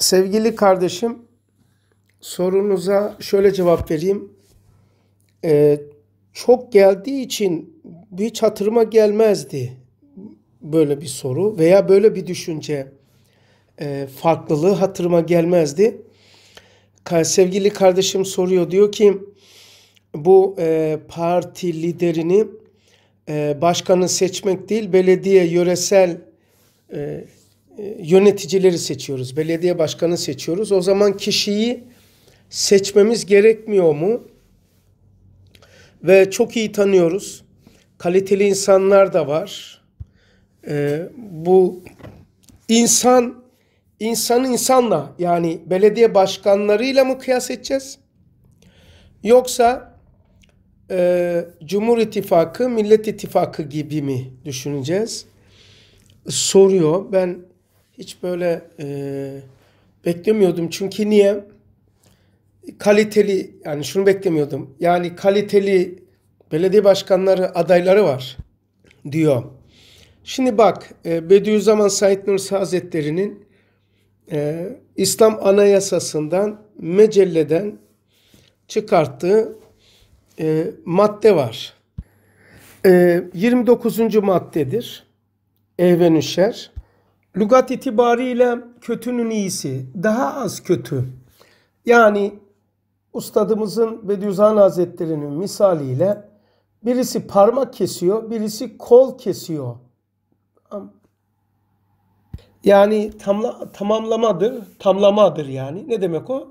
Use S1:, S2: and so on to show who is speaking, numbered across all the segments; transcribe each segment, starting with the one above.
S1: Sevgili kardeşim, sorunuza şöyle cevap vereyim. Ee, çok geldiği için bir hatırıma gelmezdi böyle bir soru veya böyle bir düşünce e, farklılığı hatırıma gelmezdi. Sevgili kardeşim soruyor diyor ki bu e, parti liderini e, başkanı seçmek değil belediye yöresel e, e, yöneticileri seçiyoruz, belediye başkanı seçiyoruz. O zaman kişiyi seçmemiz gerekmiyor mu? Ve çok iyi tanıyoruz. Kaliteli insanlar da var. Ee, bu insan insan insanla yani belediye başkanlarıyla mı kıyas edeceğiz? Yoksa e, Cumhur İttifakı, Millet İttifakı gibi mi düşüneceğiz? Soruyor. Ben hiç böyle e, beklemiyordum. Çünkü niye? Kaliteli yani şunu beklemiyordum. Yani kaliteli belediye başkanları adayları var diyor. Şimdi bak e, Bediüzzaman Said Nursi Hazretleri'nin e, İslam Anayasası'ndan mecelleden çıkarttığı e, madde var. E, 29. maddedir. Ehvenüşer. Lugat itibariyle kötünün iyisi, daha az kötü. Yani ustadımızın Bediüzzaman Hazretleri'nin misaliyle birisi parmak kesiyor, birisi kol kesiyor. Yani tamla, tamamlamadır, tamlamadır yani. Ne demek o?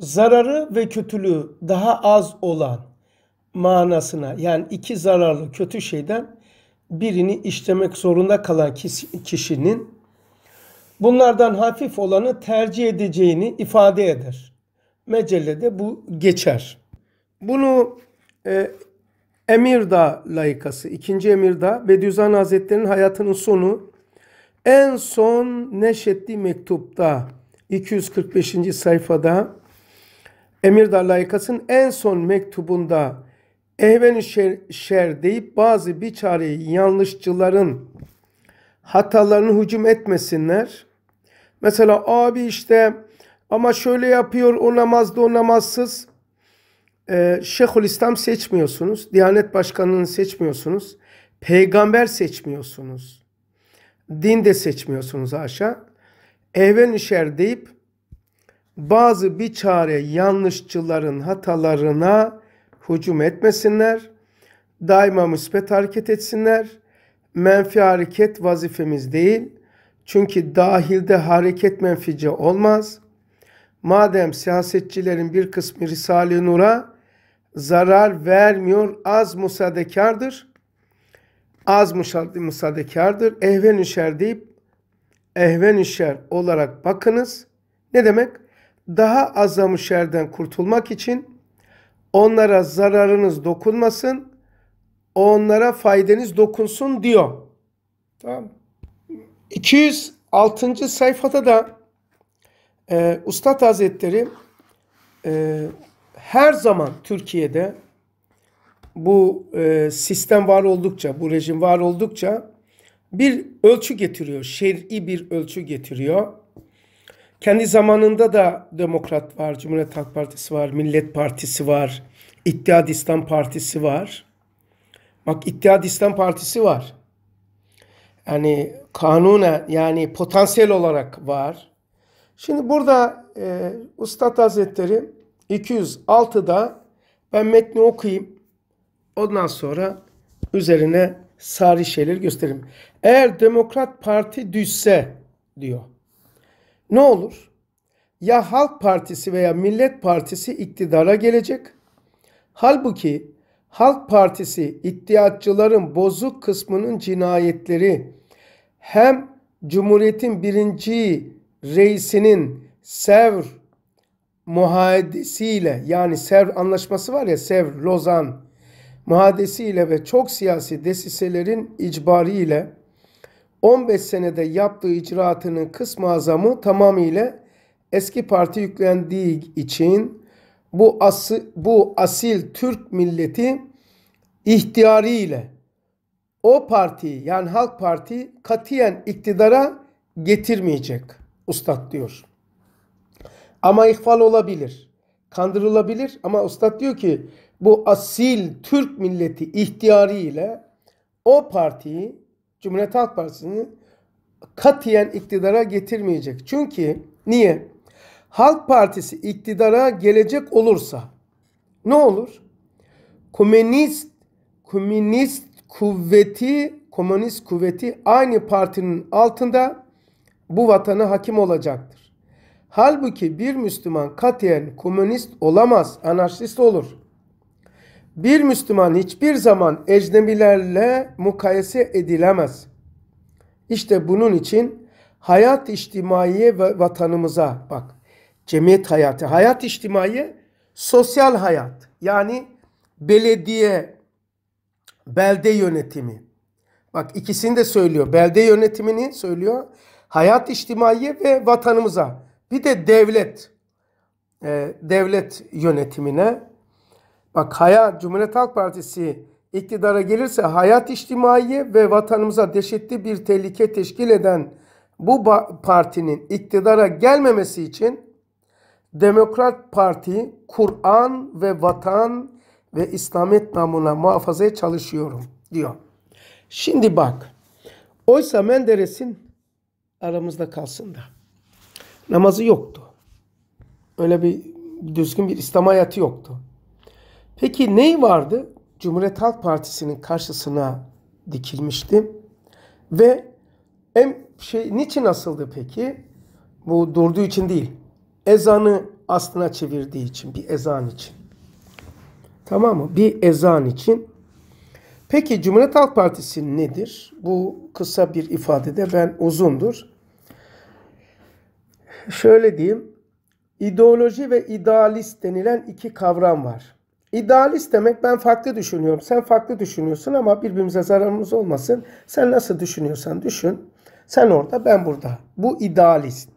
S1: Zararı ve kötülüğü daha az olan manasına yani iki zararlı kötü şeyden birini işlemek zorunda kalan kişinin bunlardan hafif olanı tercih edeceğini ifade eder. Mecellede bu geçer. Bunu e, Emirdağ layıkası, ikinci Emirdağ, Bediüzzaman Hazretleri'nin hayatının sonu en son neşetli mektupta 245. sayfada Emirdağ layıkasının en son mektubunda Ehven şer, şer deyip bazı bir çareyi yanlışçıların hatalarını hücum etmesinler. Mesela abi işte ama şöyle yapıyor o namazda o namazsız. Ee, Şeyhül İslam seçmiyorsunuz. Diyanet Başkanı'nı seçmiyorsunuz. Peygamber seçmiyorsunuz. Din de seçmiyorsunuz aşağı. Ehven işer deyip bazı bir çare yanlışçıların hatalarına hücum etmesinler. Daima müspet hareket etsinler. Menfi hareket vazifemiz değil. Çünkü dahilde hareket menfice olmaz. Madem siyasetçilerin bir kısmı Risale-i Nur'a zarar vermiyor az musadekardır. Az musadekardır. Ehven üşer deyip ehven üşer olarak bakınız. Ne demek? Daha azam şerden kurtulmak için Onlara zararınız dokunmasın. Onlara faydanız dokunsun diyor. Tamam. 206. sayfada da e, Ustad Hazretleri e, her zaman Türkiye'de bu e, sistem var oldukça, bu rejim var oldukça bir ölçü getiriyor. Şer'i bir ölçü getiriyor. Kendi zamanında da Demokrat var, Cumhuriyet Halk Partisi var, Millet Partisi var, İttihat İslam Partisi var. Bak İttihat İslam Partisi var. Yani kanuna yani potansiyel olarak var. Şimdi burada e, Üstad Hazretleri 206'da ben metni okuyayım. Ondan sonra üzerine sari şeyler göstereyim. Eğer Demokrat Parti düşse diyor ne olur? Ya Halk Partisi veya Millet Partisi iktidara gelecek. Halbuki Halk Partisi ihtiyatçıların bozuk kısmının cinayetleri hem Cumhuriyet'in birinci reisinin Sevr muhadesiyle yani Sevr anlaşması var ya Sevr, Lozan muhadesiyle ve çok siyasi desiselerin icbariyle 15 senede yaptığı icraatının kısmı azamı tamamıyla eski parti yüklendiği için bu, asi, bu asil Türk milleti ihtiyariyle o parti yani Halk Parti katiyen iktidara getirmeyecek ustad diyor. Ama ihfal olabilir. Kandırılabilir ama ustad diyor ki bu asil Türk milleti ihtiyariyle o partiyi Cumhuriyet Halk Partisi'ni katiyen iktidara getirmeyecek. Çünkü niye? Halk Partisi iktidara gelecek olursa ne olur? Komünist komünist kuvveti komünist kuvveti aynı partinin altında bu vatanı hakim olacaktır. Halbuki bir Müslüman katiyen komünist olamaz, anarşist olur. Bir Müslüman hiçbir zaman ecnebilerle mukayese edilemez. İşte bunun için hayat içtimaiye ve vatanımıza bak. Cemiyet hayatı. Hayat içtimaiye sosyal hayat. Yani belediye, belde yönetimi. Bak ikisini de söylüyor. Belde yönetimini söylüyor. Hayat içtimaiye ve vatanımıza. Bir de devlet. E, devlet yönetimine Bak Haya Cumhuriyet Halk Partisi iktidara gelirse hayat içtimaiye ve vatanımıza dehşetli bir tehlike teşkil eden bu partinin iktidara gelmemesi için Demokrat Parti Kur'an ve vatan ve İslamiyet namına muhafazaya çalışıyorum diyor. Şimdi bak. Oysa Menderes'in aramızda kalsın da namazı yoktu. Öyle bir düzgün bir İslam hayatı yoktu. Peki ney vardı? Cumhuriyet Halk Partisi'nin karşısına dikilmişti. Ve en şey niçin asıldı peki? Bu durduğu için değil. Ezanı aslına çevirdiği için, bir ezan için. Tamam mı? Bir ezan için. Peki Cumhuriyet Halk Partisi nedir? Bu kısa bir ifadede ben uzundur. Şöyle diyeyim. İdeoloji ve idealist denilen iki kavram var. İdealist demek ben farklı düşünüyorum. Sen farklı düşünüyorsun ama birbirimize zararımız olmasın. Sen nasıl düşünüyorsan düşün. Sen orada ben burada. Bu idealist.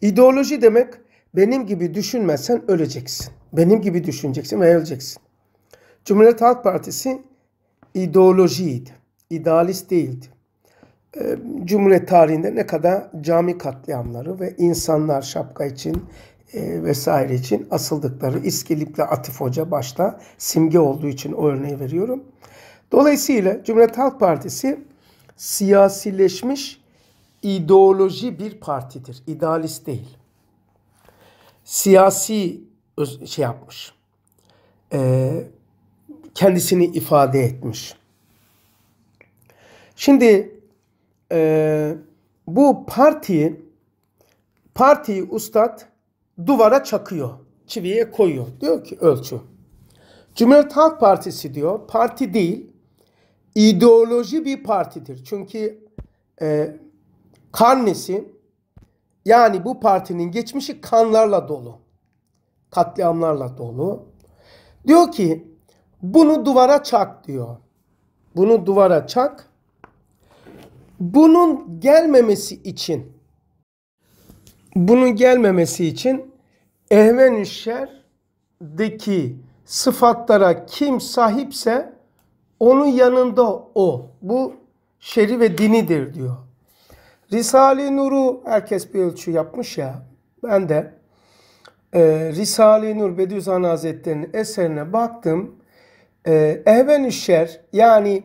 S1: İdeoloji demek benim gibi düşünmezsen öleceksin. Benim gibi düşüneceksin ve öleceksin. Cumhuriyet Halk Partisi ideolojiydi. İdealist değildi. Ee, Cumhuriyet tarihinde ne kadar cami katliamları ve insanlar şapka için e, vesaire için asıldıkları iskilipli Atif Hoca başta simge olduğu için o örneği veriyorum. Dolayısıyla Cumhuriyet Halk Partisi siyasileşmiş ideoloji bir partidir. İdealist değil. Siyasi şey yapmış. E, kendisini ifade etmiş. Şimdi e, bu parti partiyi ustad duvara çakıyor. Çiviye koyuyor. Diyor ki ölçü. Cumhuriyet Halk Partisi diyor parti değil ideoloji bir partidir. Çünkü e, karnesi yani bu partinin geçmişi kanlarla dolu. Katliamlarla dolu. Diyor ki bunu duvara çak diyor. Bunu duvara çak. Bunun gelmemesi için bunun gelmemesi için ehven şerdeki sıfatlara kim sahipse onun yanında o. Bu şeri ve dinidir diyor. Risale-i Nur'u herkes bir ölçü yapmış ya. Ben de e, Risale-i Nur Bediüzzaman Hazretleri'nin eserine baktım. E, ehven şer yani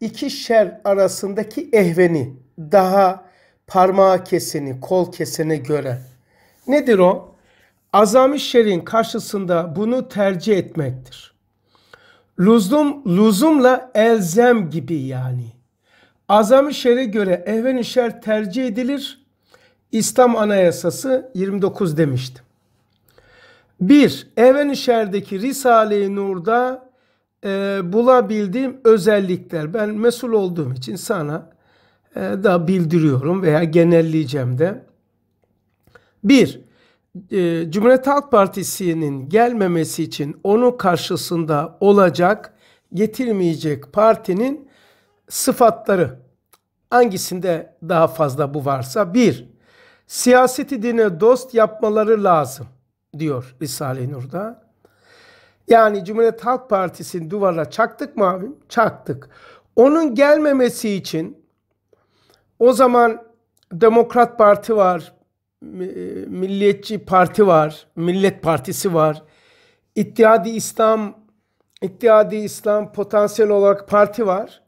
S1: iki şer arasındaki ehveni daha parmağı keseni, kol keseni göre. Nedir o? Azami şerin karşısında bunu tercih etmektir. Luzum, luzumla elzem gibi yani. Azami şere göre ehven şer tercih edilir. İslam Anayasası 29 demiştim. 1. Ehven şerdeki Risale-i Nur'da e, bulabildiğim özellikler. Ben mesul olduğum için sana ee, da bildiriyorum veya genelleyeceğim de. Bir, e, Cumhuriyet Halk Partisi'nin gelmemesi için onun karşısında olacak, getirmeyecek partinin sıfatları. Hangisinde daha fazla bu varsa? Bir, siyaseti dine dost yapmaları lazım diyor Risale-i Nur'da. Yani Cumhuriyet Halk Partisi'nin duvarına çaktık mı abim? Çaktık. Onun gelmemesi için o zaman Demokrat Parti var, e, Milliyetçi Parti var, Millet Partisi var. İttihadi İslam, İttihadi İslam potansiyel olarak parti var.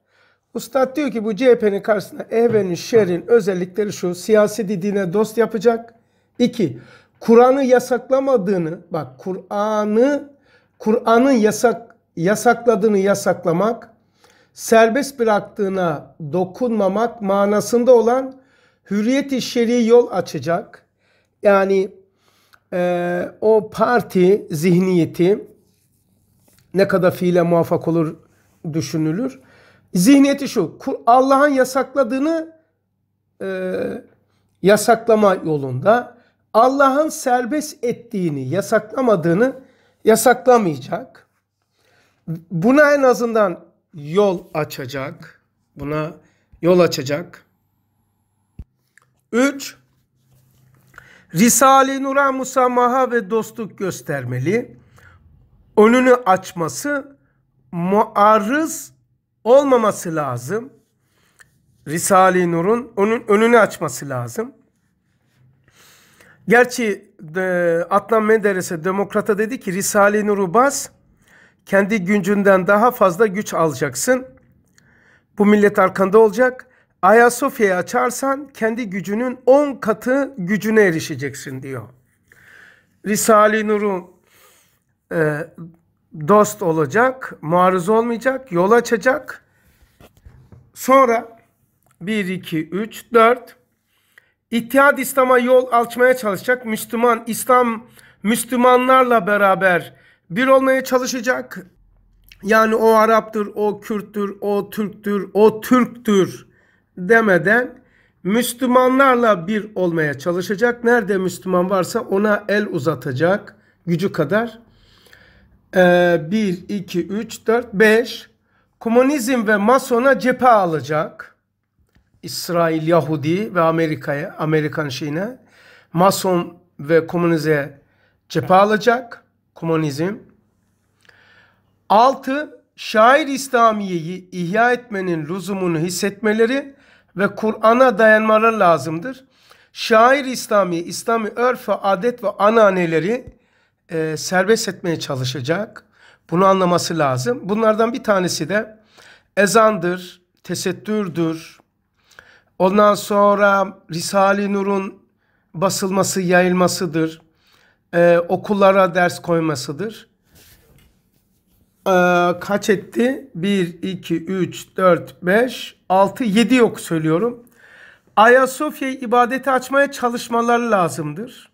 S1: Ustad diyor ki bu CHP'nin karşısında Ehven'in şerin özellikleri şu. Siyasi didine dost yapacak. İki, Kur'an'ı yasaklamadığını, bak Kur'an'ı, Kur'an'ın yasak, yasakladığını yasaklamak serbest bıraktığına dokunmamak manasında olan hürriyet-i şer'i yol açacak. Yani e, o parti zihniyeti ne kadar fiile muvaffak olur düşünülür. Zihniyeti şu, Allah'ın yasakladığını e, yasaklama yolunda, Allah'ın serbest ettiğini, yasaklamadığını yasaklamayacak. Buna en azından yol açacak. Buna yol açacak. 3. Risale-i Nur'a musamaha ve dostluk göstermeli. Önünü açması muarız olmaması lazım. Risale-i Nur'un onun önünü açması lazım. Gerçi de, Adnan Menderes'e Demokrat'a dedi ki Risale-i Nur'u bas kendi gücünden daha fazla güç alacaksın. Bu millet arkanda olacak. Ayasofya'yı açarsan kendi gücünün 10 katı gücüne erişeceksin diyor. Risale-i Nur'u e, dost olacak, muarız olmayacak, yol açacak. Sonra 1, 2, 3, 4 İttihad İslam'a yol açmaya çalışacak. Müslüman, İslam Müslümanlarla beraber bir olmaya çalışacak. Yani o Arap'tır, o Kürt'tür, o Türk'tür, o Türk'tür demeden Müslümanlarla bir olmaya çalışacak. Nerede Müslüman varsa ona el uzatacak gücü kadar. Ee, 1, 2, 3, 4, 5. Komünizm ve masona cephe alacak. İsrail, Yahudi ve Amerika'ya, Amerikan şeyine. Mason ve komünize cephe alacak. Komünizm. 6. Şair İslamiye'yi ihya etmenin lüzumunu hissetmeleri ve Kur'an'a dayanmaları lazımdır. Şair İslami, İslami örf adet ve ananeleri e, serbest etmeye çalışacak. Bunu anlaması lazım. Bunlardan bir tanesi de ezandır, tesettürdür. Ondan sonra Risale-i Nur'un basılması, yayılmasıdır e, okullara ders koymasıdır. E, kaç etti? 1, 2, 3, 4, 5, 6, 7 yok söylüyorum. Ayasofya ibadeti açmaya çalışmaları lazımdır.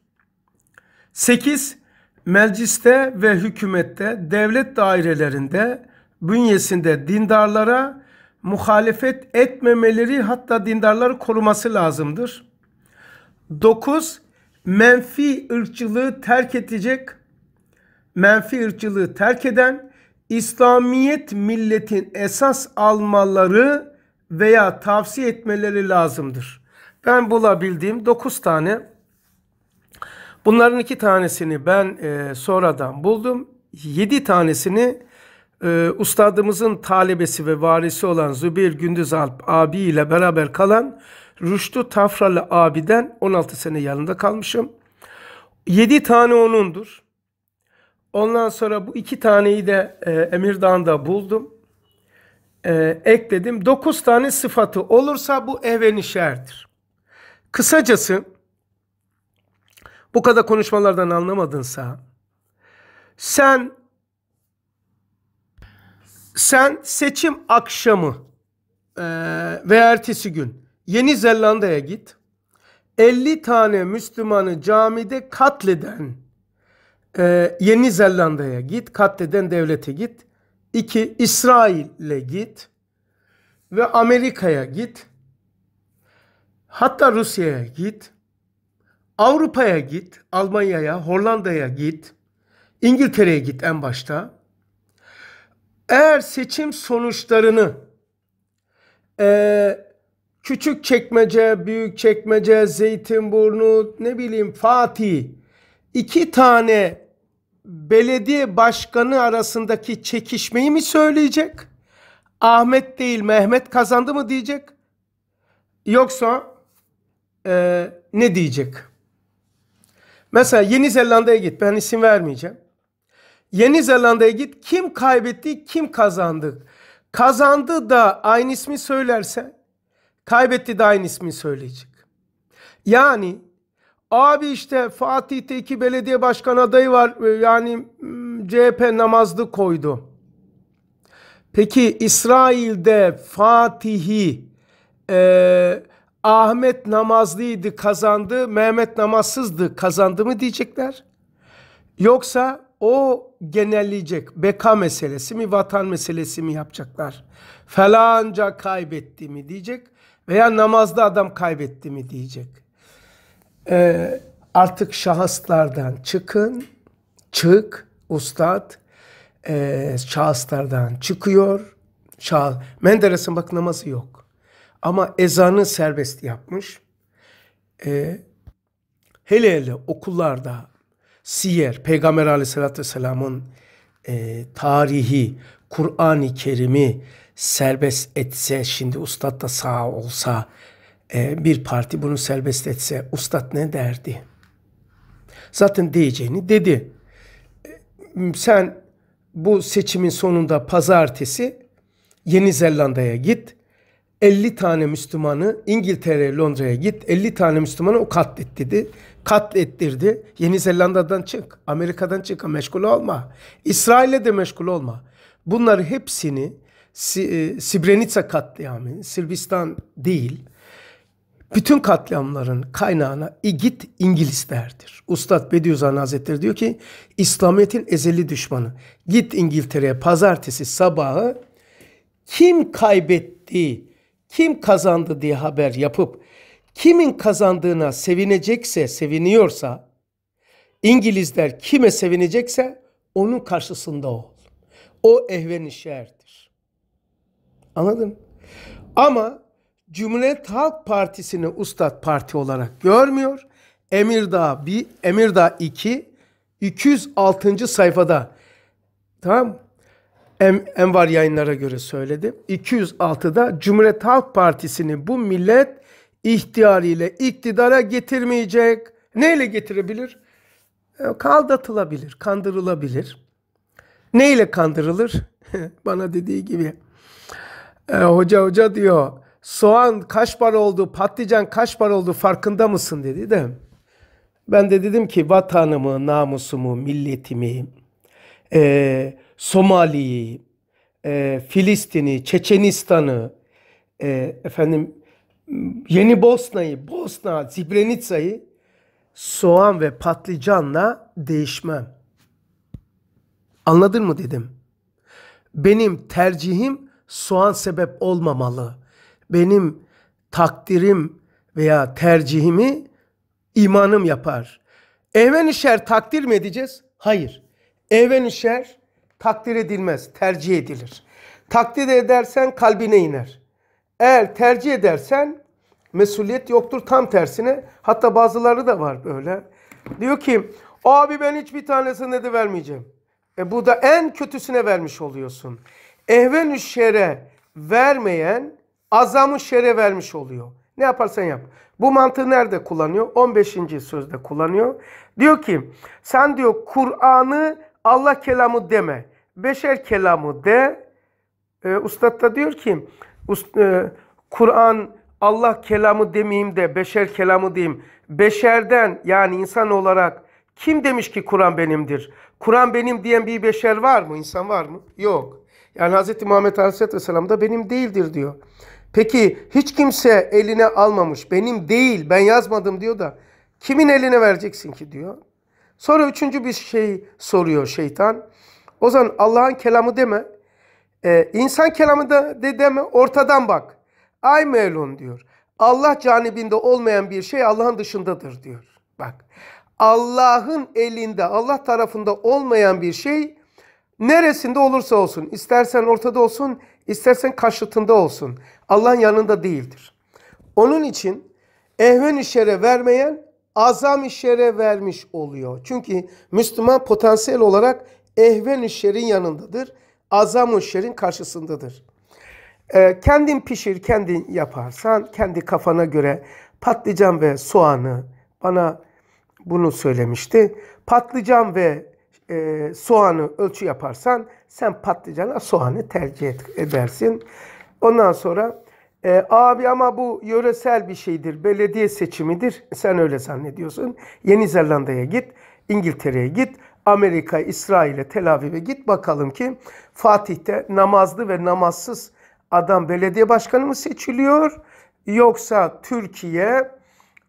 S1: 8. Mecliste ve hükümette, devlet dairelerinde, bünyesinde dindarlara muhalefet etmemeleri hatta dindarları koruması lazımdır. 9 menfi ırkçılığı terk edecek, menfi ırkçılığı terk eden İslamiyet milletin esas almaları veya tavsiye etmeleri lazımdır. Ben bulabildiğim 9 tane bunların iki tanesini ben e, sonradan buldum. 7 tanesini e, ustadımızın talebesi ve varisi olan Zübeyir Gündüz Alp abi ile beraber kalan Rüştü Tafralı abiden 16 sene yanında kalmışım. 7 tane onundur. Ondan sonra bu iki taneyi de e, Emirdağ'da buldum. E, ekledim. 9 tane sıfatı olursa bu evveni şerdir. Kısacası bu kadar konuşmalardan anlamadınsa sen sen seçim akşamı e, ve ertesi gün Yeni Zelanda'ya git. 50 tane Müslümanı camide katleden e, Yeni Zelanda'ya git. Katleden devlete git. 2. İsrail'e git. Ve Amerika'ya git. Hatta Rusya'ya git. Avrupa'ya git. Almanya'ya, Hollanda'ya git. İngiltere'ye git en başta. Eğer seçim sonuçlarını e, Küçük çekmece, büyük çekmece, Zeytinburnu, ne bileyim Fatih. İki tane belediye başkanı arasındaki çekişmeyi mi söyleyecek? Ahmet değil Mehmet kazandı mı diyecek? Yoksa e, ne diyecek? Mesela Yeni Zelanda'ya git. Ben isim vermeyeceğim. Yeni Zelanda'ya git. Kim kaybetti, kim kazandı? Kazandı da aynı ismi söylerse Kaybetti de aynı ismi söyleyecek. Yani abi işte Fatih'te iki belediye başkan adayı var. Ee, yani hmm, CHP namazlı koydu. Peki İsrail'de Fatih'i e, Ahmet namazlıydı kazandı, Mehmet namazsızdı kazandı mı diyecekler? Yoksa o genelleyecek beka meselesi mi vatan meselesi mi yapacaklar? Falanca kaybetti mi diyecek. Veya namazda adam kaybetti mi diyecek. Ee, artık şahıslardan çıkın, çık ustad. Ee, şahıslardan çıkıyor. Şah, Menderes'in bak namazı yok. Ama ezanı serbest yapmış. Ee, hele hele okullarda siyer, Peygamber aleyhissalatü vesselamın e, tarihi, Kur'an-ı Kerim'i, serbest etse şimdi ustad da sağ olsa e, bir parti bunu serbest etse ustad ne derdi? Zaten diyeceğini dedi. E, sen bu seçimin sonunda pazartesi Yeni Zelanda'ya git. 50 tane Müslümanı İngiltere Londra'ya git. 50 tane Müslümanı o katlettirdi. Katlettirdi. Yeni Zelanda'dan çık. Amerika'dan çık. Meşgul olma. İsrail'e de meşgul olma. Bunları hepsini e, Srebrenica katliamı, Sırbistan değil, bütün katliamların kaynağına İgit İngilizlerdir. Ustad Bediüzzaman Hazretleri diyor ki İslamiyet'in ezeli düşmanı. Git İngiltere'ye pazartesi sabahı kim kaybetti, kim kazandı diye haber yapıp kimin kazandığına sevinecekse, seviniyorsa İngilizler kime sevinecekse onun karşısında ol. O ehven şerdir. Anladın? Ama Cumhuriyet Halk Partisi'ni Ustad Parti olarak görmüyor. Emirdağ 1, Emirdağ 2, 206. sayfada tamam mı? Em, Envar yayınlara göre söyledi. 206'da Cumhuriyet Halk Partisi'ni bu millet ihtiyarıyla iktidara getirmeyecek. Neyle getirebilir? E, kaldatılabilir, kandırılabilir. Neyle kandırılır? Bana dediği gibi e, hoca hoca diyor soğan kaç para oldu, patlıcan kaç para oldu farkında mısın dedi de. Ben de dedim ki vatanımı, namusumu, milletimi, e, Somali'yi, e, Filistin'i, Çeçenistan'ı, e, efendim Yeni Bosna'yı, Bosna, Zibrenitsa'yı soğan ve patlıcanla değişmem. Anladın mı dedim. Benim tercihim soğan sebep olmamalı. Benim takdirim veya tercihimi imanım yapar. Even şer takdir mi edeceğiz? Hayır. Even şer takdir edilmez, tercih edilir. Takdir edersen kalbine iner. Eğer tercih edersen mesuliyet yoktur tam tersine. Hatta bazıları da var böyle. Diyor ki abi ben hiçbir tanesini de vermeyeceğim. E bu da en kötüsüne vermiş oluyorsun ehvenü şere vermeyen azamı şere vermiş oluyor. Ne yaparsan yap. Bu mantığı nerede kullanıyor? 15. sözde kullanıyor. Diyor ki sen diyor Kur'an'ı Allah kelamı deme. Beşer kelamı de. E, Ustad da diyor ki e, Kur'an Allah kelamı demeyeyim de beşer kelamı diyeyim. Beşerden yani insan olarak kim demiş ki Kur'an benimdir? Kur'an benim diyen bir beşer var mı? İnsan var mı? Yok. Yani Hz. Muhammed Aleyhisselam da benim değildir diyor. Peki hiç kimse eline almamış. Benim değil ben yazmadım diyor da kimin eline vereceksin ki diyor. Sonra üçüncü bir şey soruyor şeytan. O zaman Allah'ın kelamı deme. Ee, insan kelamı da de deme ortadan bak. Ay melun diyor. Allah canibinde olmayan bir şey Allah'ın dışındadır diyor. Bak Allah'ın elinde Allah tarafında olmayan bir şey Neresinde olursa olsun, istersen ortada olsun, istersen karşıtında olsun. Allah'ın yanında değildir. Onun için ehven işere vermeyen azam işere vermiş oluyor. Çünkü Müslüman potansiyel olarak ehven işerin yanındadır. Azam işerin karşısındadır. Ee, kendin pişir, kendin yaparsan, kendi kafana göre patlıcan ve soğanı bana bunu söylemişti. Patlıcan ve e, soğanı ölçü yaparsan sen patlıcana soğanı tercih edersin. Ondan sonra e, abi ama bu yöresel bir şeydir, belediye seçimidir. Sen öyle zannediyorsun. Yeni Zelanda'ya git, İngiltere'ye git, Amerika, İsrail'e, Tel Aviv'e git bakalım ki Fatih'te namazlı ve namazsız adam belediye başkanı mı seçiliyor? Yoksa Türkiye,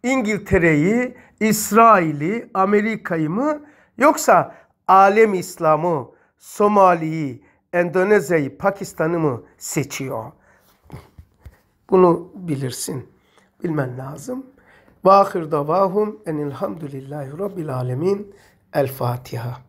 S1: İngiltere'yi, İsrail'i, Amerika'yı mı? Yoksa alem İslam'ı, Somali'yi, Endonezya'yı, Pakistan'ı mı seçiyor? Bunu bilirsin. Bilmen lazım. Vahir davahum enilhamdülillahi rabbil alemin. El Fatiha.